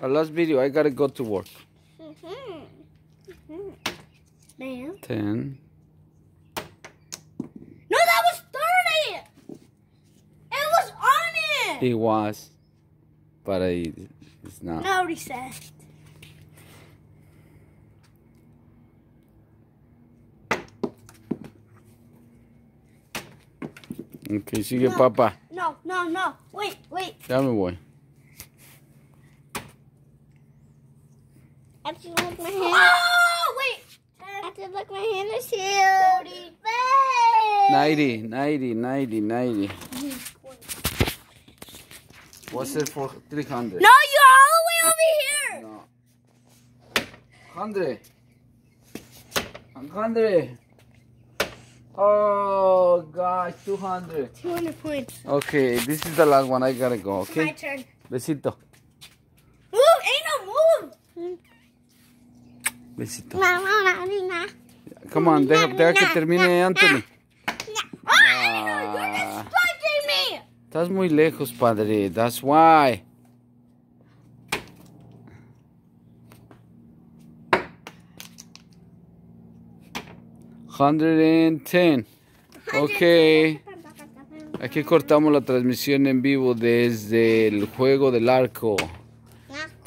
Our last video, I gotta go to work. Mm -hmm. Mm -hmm. Ten. No, that was 30! It was on it! It was. But I, it's not. No recess. Okay, sigue no, papa. No, no, no. Wait, wait. me voy. have to look my hand. Oh, wait. I have to look my hand is here. 90, 90, 90, 90. What's it for 300? No, you're all the way over here. No. 100. 100. Oh, gosh, 200. 200 points. Okay, this is the last one. I gotta go, okay? It's my turn. Besito. Besito. Come on, deja, deja que termine Anthony. Ah, estás muy lejos, padre. That's why. 110. and Okay. Aquí cortamos la transmisión en vivo desde el juego del arco.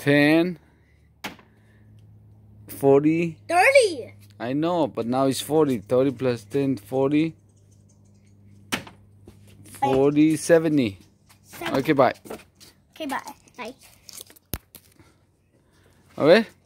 Ten. 40. 30. I know, but now it's 40. 30 plus 10, 40. 40, 70. 70. Okay, bye. Okay, bye. Bye. All right?